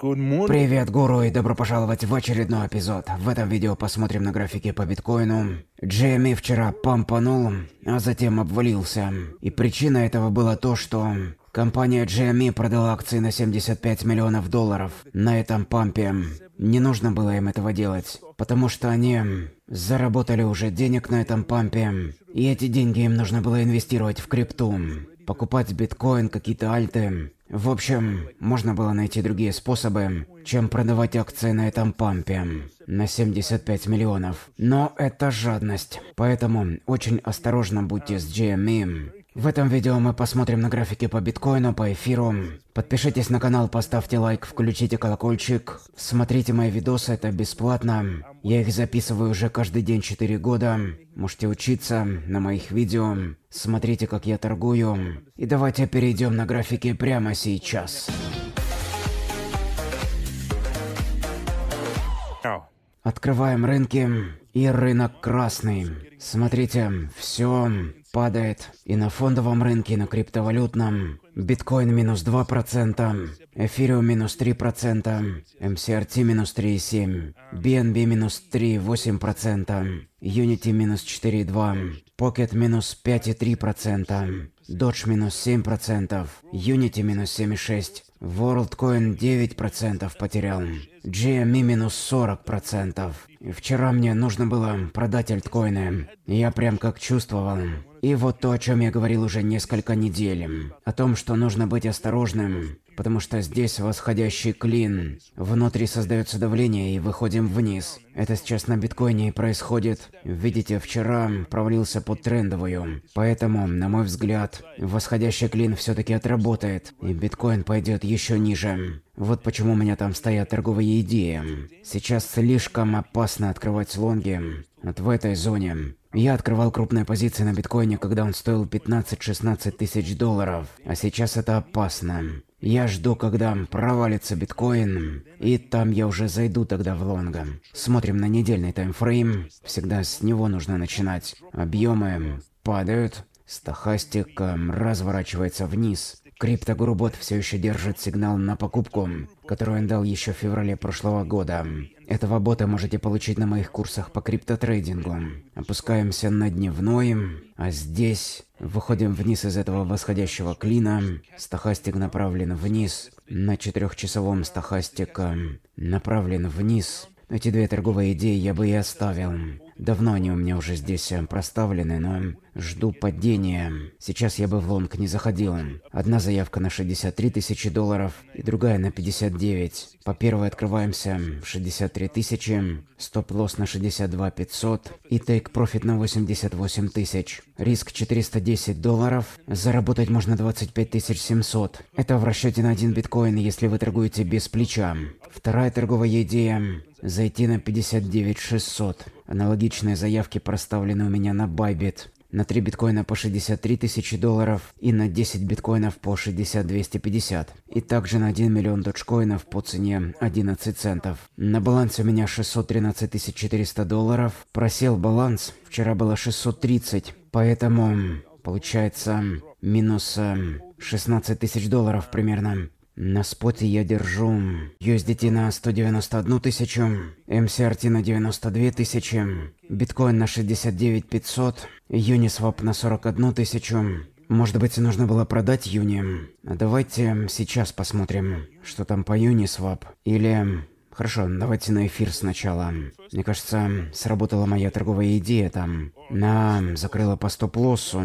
Привет, гуру, и добро пожаловать в очередной эпизод. В этом видео посмотрим на графики по биткоину. Джейми вчера пампанул, а затем обвалился. И причина этого была то, что компания GME продала акции на 75 миллионов долларов на этом пампе. Не нужно было им этого делать, потому что они заработали уже денег на этом пампе. И эти деньги им нужно было инвестировать в крипту, покупать биткоин, какие-то альты в общем, можно было найти другие способы, чем продавать акции на этом пампе на 75 миллионов. Но это жадность. Поэтому очень осторожно будьте с GME в этом видео мы посмотрим на графики по биткоину, по эфиру. Подпишитесь на канал, поставьте лайк, включите колокольчик. Смотрите мои видосы, это бесплатно. Я их записываю уже каждый день 4 года. Можете учиться на моих видео. Смотрите, как я торгую. И давайте перейдем на графики прямо сейчас. Открываем рынки. И рынок красный. Смотрите, все падает. И на фондовом рынке, на криптовалютном. Биткоин минус 2%, эфириум минус 3%, MCRT минус 3,7%, BNB минус 3,8%, Unity минус 4,2%, Pocket минус 5,3%, Dodge минус 7%, Unity минус 7,6%, WorldCoin 9% потерял, GME минус 40%, Вчера мне нужно было продать альткоины. Я прям как чувствовал. И вот то, о чем я говорил уже несколько недель. О том, что нужно быть осторожным, потому что здесь восходящий клин. Внутри создается давление и выходим вниз. Это сейчас на биткоине и происходит. Видите, вчера провалился под трендовую. Поэтому, на мой взгляд, восходящий клин все-таки отработает, и биткоин пойдет еще ниже. Вот почему у меня там стоят торговые идеи. Сейчас слишком опасно опасно открывать лонги вот в этой зоне. Я открывал крупные позиции на биткоине, когда он стоил 15-16 тысяч долларов, а сейчас это опасно. Я жду, когда провалится биткоин, и там я уже зайду тогда в лонга. Смотрим на недельный таймфрейм, всегда с него нужно начинать. Объемы падают, Стахастик разворачивается вниз. Криптогурубот все еще держит сигнал на покупку, который он дал еще в феврале прошлого года. Этого бота можете получить на моих курсах по криптотрейдингу. Опускаемся на дневной, а здесь выходим вниз из этого восходящего клина. Стохастик направлен вниз. На четырехчасовом стахастик направлен вниз. Эти две торговые идеи я бы и оставил. Давно они у меня уже здесь э, проставлены, но жду падения. Сейчас я бы в лонг не заходил. Одна заявка на 63 тысячи долларов и другая на 59. По первой открываемся 63 тысячи, стоп-лосс на 62 500 и тейк-профит на 88 тысяч. Риск 410 долларов, заработать можно 25 700. Это в расчете на один биткоин, если вы торгуете без плеча. Вторая торговая идея – зайти на 59 600. Аналогичные заявки проставлены у меня на Bybit. На 3 биткоина по 63 тысячи долларов и на 10 биткоинов по 60-250. И также на 1 миллион доджкоинов по цене 11 центов. На балансе у меня 613 400 долларов. Просел баланс. Вчера было 630. Поэтому получается минус 16 эм, тысяч долларов примерно. На споте я держу USDT на 191 тысячу, MCRT на 92 тысячи, биткоин на 69 500, Uniswap на 41 тысячу. Может быть, нужно было продать Юни? Давайте сейчас посмотрим, что там по Uniswap. Или... Хорошо, давайте на эфир сначала. Мне кажется, сработала моя торговая идея там. На, закрыла по стоп-лоссу.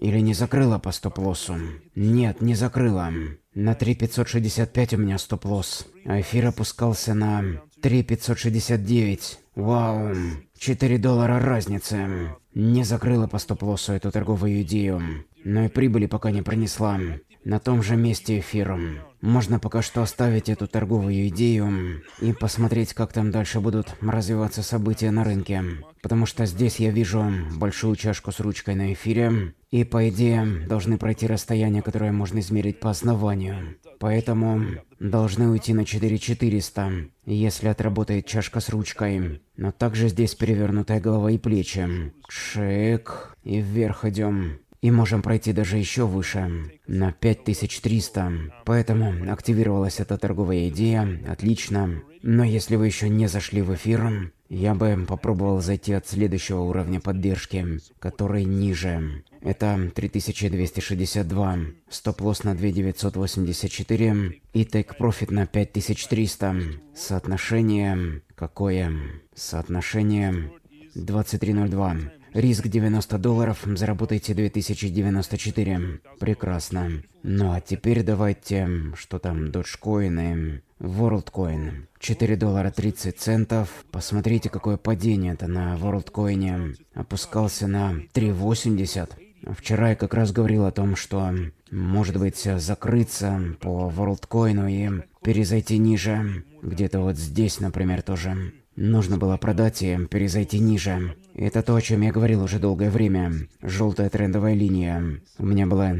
Или не закрыла по стоп-лоссу? Нет, не закрыла. На 3,565 у меня стоп-лосс. А эфир опускался на 3,569. Вау, 4 доллара разницы. Не закрыла по стоп-лоссу эту торговую идею, но и прибыли пока не принесла. На том же месте эфиром. Можно пока что оставить эту торговую идею и посмотреть, как там дальше будут развиваться события на рынке. Потому что здесь я вижу большую чашку с ручкой на эфире, и по идее должны пройти расстояние, которое можно измерить по основанию. Поэтому должны уйти на 4400, если отработает чашка с ручкой. Но также здесь перевернутая голова и плечи. Чик И вверх идем и можем пройти даже еще выше, на 5300. Поэтому активировалась эта торговая идея, отлично. Но если вы еще не зашли в эфир, я бы попробовал зайти от следующего уровня поддержки, который ниже. Это 3262, стоп-лосс на 2984 и тейк-профит на 5300. Соотношение какое? Соотношение 2302. Риск 90 долларов, заработайте 2094. Прекрасно. Ну а теперь давайте, что там, доджкоины, Ворлдкоин. 4 доллара 30 центов. Посмотрите, какое падение это на Ворлдкоине. Опускался на 3,80. Вчера я как раз говорил о том, что может быть закрыться по Ворлдкоину и перезайти ниже. Где-то вот здесь, например, тоже. Нужно было продать и перезайти ниже. Это то, о чем я говорил уже долгое время. Желтая трендовая линия. У меня была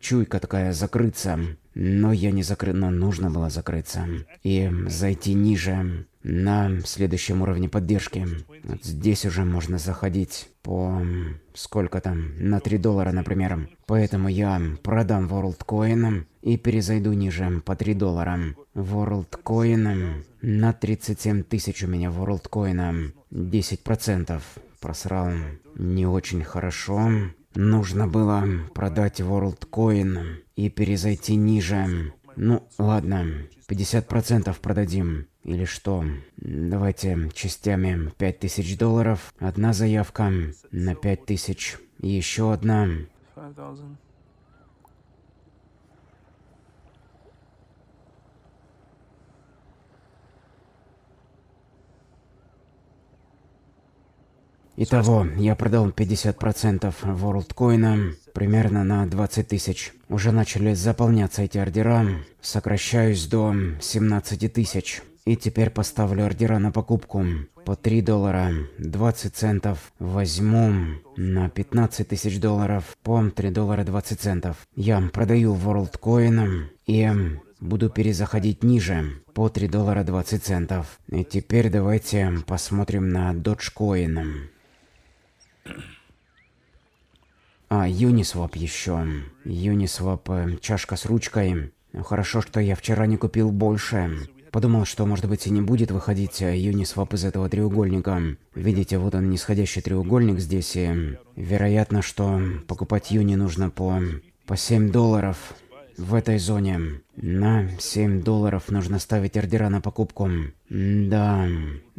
чуйка такая закрыться. Но я не закрыл. Но нужно было закрыться. И зайти ниже на следующем уровне поддержки. Вот здесь уже можно заходить по... сколько там? На 3 доллара, например. Поэтому я продам WorldCoin и перезайду ниже по 3 доллара. WorldCoin на 37 тысяч у меня WorldCoin. 10% просрал. Не очень хорошо. Нужно было продать WorldCoin и перезайти ниже. Ну, ладно, 50% продадим или что. Давайте частями 5000 долларов, одна заявка на 5000, еще одна. Итого, я продал 50% WorldCoin, примерно на 20 тысяч. Уже начали заполняться эти ордера, сокращаюсь до 17 тысяч. И теперь поставлю ордера на покупку по 3 доллара 20 центов. Возьму на 15 тысяч долларов по 3 доллара 20 центов. Я продаю WorldCoin и буду перезаходить ниже по 3 доллара 20 центов. И теперь давайте посмотрим на Dogecoin. А, Uniswap еще. Uniswap, э, чашка с ручкой. Хорошо, что я вчера не купил больше. Подумал, что, может быть, и не будет выходить Uniswap а из этого треугольника. Видите, вот он, нисходящий треугольник здесь, и вероятно, что покупать Юни нужно по, по 7 долларов в этой зоне. На 7 долларов нужно ставить ордера на покупку. да,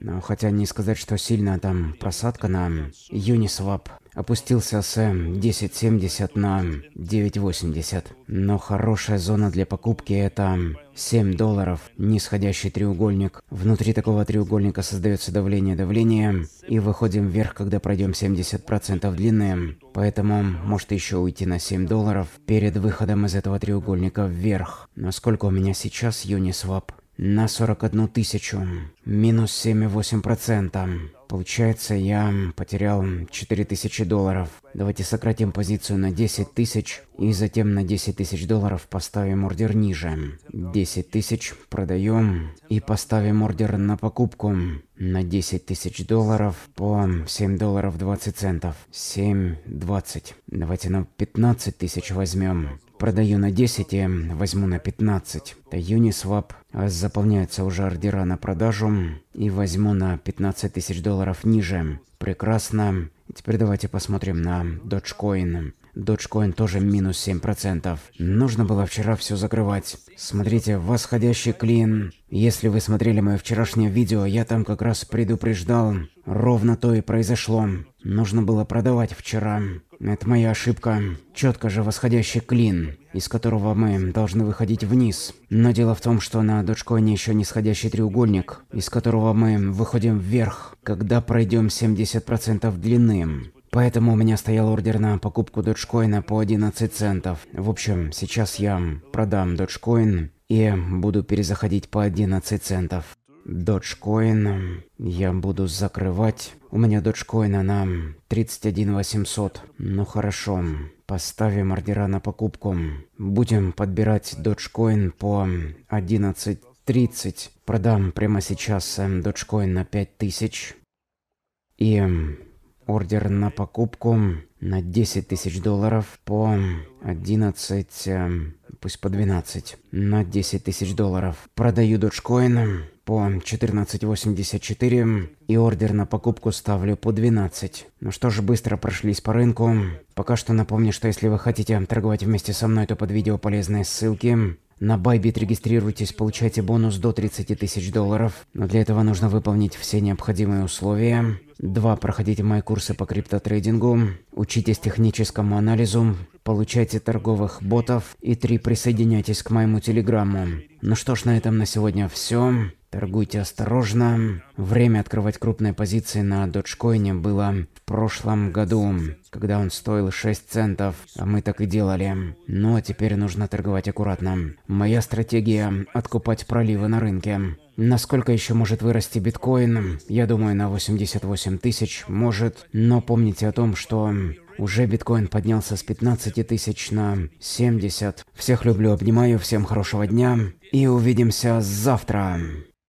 но хотя не сказать, что сильно там просадка на Uniswap. Опустился с 10.70 на 9.80. Но хорошая зона для покупки это 7 долларов, нисходящий треугольник. Внутри такого треугольника создается давление давление, и выходим вверх, когда пройдем 70% длины. Поэтому может еще уйти на 7 долларов перед выходом из этого треугольника вверх. Но Насколько у меня сейчас Uniswap? На 41 тысячу. Минус 7,8%. Получается, я потерял 4000 долларов. Давайте сократим позицию на 10 тысяч и затем на 10 тысяч долларов поставим ордер ниже. 10 тысяч продаем и поставим ордер на покупку на 10 тысяч долларов по 7 долларов 20 центов. 7, 20. Давайте на 15 тысяч возьмем. Продаю на 10 и возьму на 15. Это Uniswap. Заполняются уже ордера на продажу и возьму на 15 тысяч долларов ниже. Прекрасно. Теперь давайте посмотрим на Dogecoin. Dogecoin тоже минус 7%. Нужно было вчера все закрывать. Смотрите, восходящий клин. Если вы смотрели мое вчерашнее видео, я там как раз предупреждал. Ровно то и произошло. Нужно было продавать вчера. Это моя ошибка. Четко же восходящий клин из которого мы должны выходить вниз. Но дело в том, что на дочконе еще нисходящий треугольник, из которого мы выходим вверх, когда пройдем 70% длины. Поэтому у меня стоял ордер на покупку доджкоина по 11 центов. В общем, сейчас я продам доджкоин и буду перезаходить по 11 центов. Доджкоин я буду закрывать у меня дочкоин, она 31 800. Ну хорошо, поставим ордера на покупку. Будем подбирать дочкоин по 11.30. Продам прямо сейчас эм, дочкоин на 5000. И эм, ордер на покупку на 10 тысяч долларов по 11, эм, пусть по 12, на 10 тысяч долларов. Продаю дочкоин по 14.84 и ордер на покупку ставлю по 12. Ну что ж, быстро прошлись по рынку. Пока что напомню, что если вы хотите торговать вместе со мной, то под видео полезные ссылки. На Байбит регистрируйтесь, получайте бонус до 30 тысяч долларов, но для этого нужно выполнить все необходимые условия. два Проходите мои курсы по криптотрейдингу, учитесь техническому анализу, получайте торговых ботов и три Присоединяйтесь к моему телеграмму. Ну что ж, на этом на сегодня все. Торгуйте осторожно. Время открывать крупные позиции на доджкоине было в прошлом году, когда он стоил 6 центов, а мы так и делали. Но теперь нужно торговать аккуратно. Моя стратегия – откупать проливы на рынке. Насколько еще может вырасти биткоин? Я думаю, на 88 тысяч может, но помните о том, что уже биткоин поднялся с 15 тысяч на 70. Всех люблю, обнимаю, всем хорошего дня и увидимся завтра.